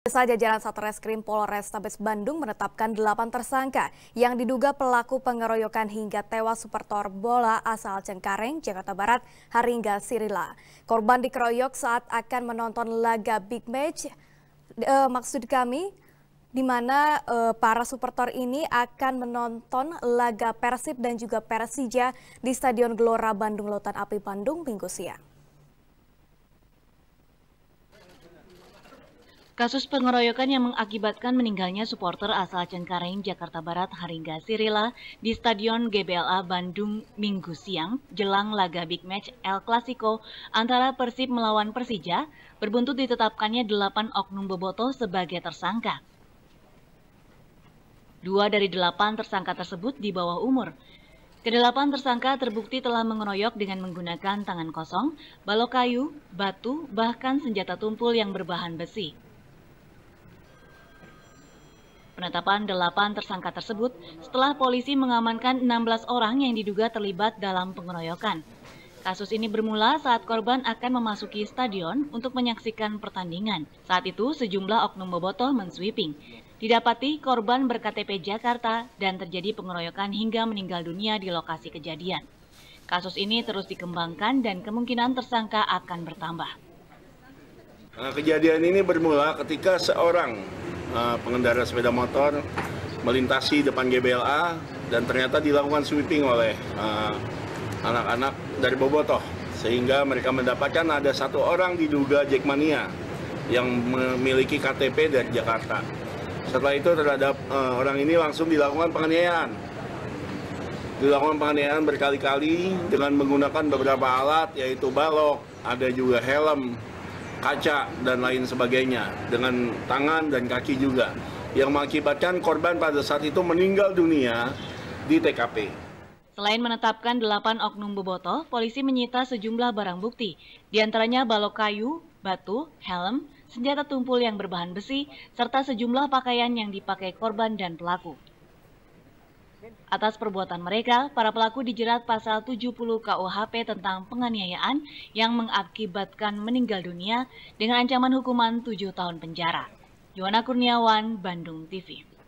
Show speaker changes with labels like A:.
A: Desa jajaran Satreskrim Polrestabes Bandung menetapkan 8 tersangka yang diduga pelaku pengeroyokan hingga tewas supertor bola asal Cengkareng, Jakarta Barat, Haringga Sirila. Korban dikeroyok saat akan menonton laga big match, e, maksud kami di mana e, para supertor ini akan menonton laga Persib dan juga Persija di Stadion Gelora Bandung Lautan Api Bandung minggu siang.
B: Kasus pengeroyokan yang mengakibatkan meninggalnya supporter asal Cengkareng, Jakarta Barat, Haringga Sirila di Stadion GBLA Bandung Minggu siang jelang laga big match El Clasico antara Persib melawan Persija berbuntut ditetapkannya 8 oknum boboto sebagai tersangka. Dua dari delapan tersangka tersebut di bawah umur. Kedelapan tersangka terbukti telah mengeroyok dengan menggunakan tangan kosong, balok kayu, batu, bahkan senjata tumpul yang berbahan besi penetapan delapan tersangka tersebut setelah polisi mengamankan 16 orang yang diduga terlibat dalam pengeroyokan. Kasus ini bermula saat korban akan memasuki stadion untuk menyaksikan pertandingan. Saat itu sejumlah oknum bobotoh mensweeping. Didapati korban berKTP Jakarta dan terjadi pengeroyokan hingga meninggal dunia di lokasi kejadian. Kasus ini terus dikembangkan dan kemungkinan tersangka akan bertambah.
C: Kejadian ini bermula ketika seorang uh, pengendara sepeda motor melintasi depan GBLA dan ternyata dilakukan sweeping oleh eh, anak-anak uh, dari Bobotoh sehingga mereka mendapatkan ada satu orang diduga Jackmania yang memiliki KTP dari Jakarta. Setelah itu terhadap uh, orang ini langsung dilakukan penganiayaan. Dilakukan penganiayaan berkali-kali dengan menggunakan beberapa alat yaitu balok, ada juga helm, kaca, dan lain sebagainya, dengan tangan dan kaki juga, yang mengakibatkan korban pada saat itu meninggal dunia di TKP.
B: Selain menetapkan delapan oknum boboto, polisi menyita sejumlah barang bukti, diantaranya balok kayu, batu, helm, senjata tumpul yang berbahan besi, serta sejumlah pakaian yang dipakai korban dan pelaku. Atas perbuatan mereka, para pelaku dijerat pasal 70 KUHP tentang penganiayaan yang mengakibatkan meninggal dunia dengan ancaman hukuman 7 tahun penjara. Yona Kurniawan, Bandung TV.